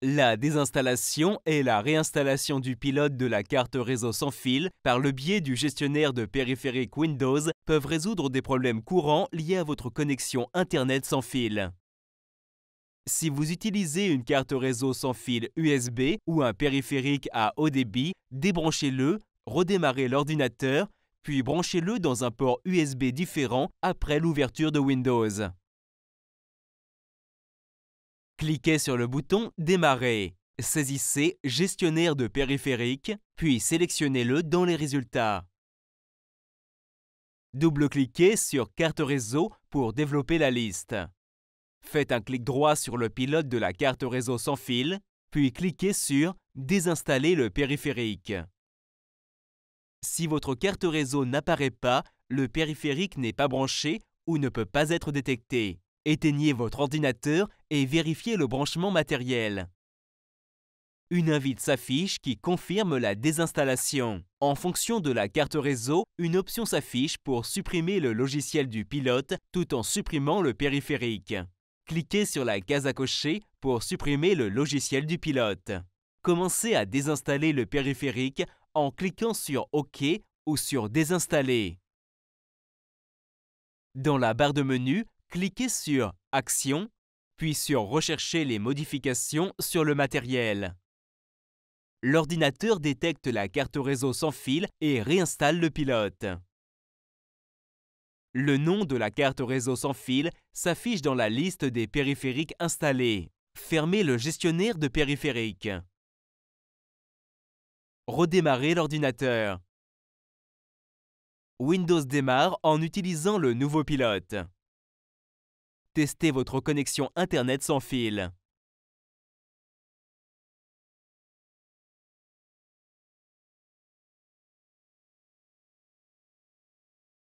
La désinstallation et la réinstallation du pilote de la carte réseau sans fil par le biais du gestionnaire de périphériques Windows peuvent résoudre des problèmes courants liés à votre connexion Internet sans fil. Si vous utilisez une carte réseau sans fil USB ou un périphérique à haut débit, débranchez-le, redémarrez l'ordinateur, puis branchez-le dans un port USB différent après l'ouverture de Windows. Cliquez sur le bouton Démarrer. Saisissez Gestionnaire de périphérique, puis sélectionnez-le dans les résultats. Double-cliquez sur Carte réseau pour développer la liste. Faites un clic droit sur le pilote de la carte réseau sans fil, puis cliquez sur Désinstaller le périphérique. Si votre carte réseau n'apparaît pas, le périphérique n'est pas branché ou ne peut pas être détecté. Éteignez votre ordinateur et vérifiez le branchement matériel. Une invite s'affiche qui confirme la désinstallation. En fonction de la carte réseau, une option s'affiche pour supprimer le logiciel du pilote tout en supprimant le périphérique. Cliquez sur la case à cocher pour supprimer le logiciel du pilote. Commencez à désinstaller le périphérique en cliquant sur OK ou sur Désinstaller. Dans la barre de menu, cliquez sur Action, puis sur Rechercher les modifications sur le matériel. L'ordinateur détecte la carte réseau sans fil et réinstalle le pilote. Le nom de la carte réseau sans fil s'affiche dans la liste des périphériques installés. Fermez le gestionnaire de périphériques. Redémarrez l'ordinateur. Windows démarre en utilisant le nouveau pilote. Testez votre connexion Internet sans fil.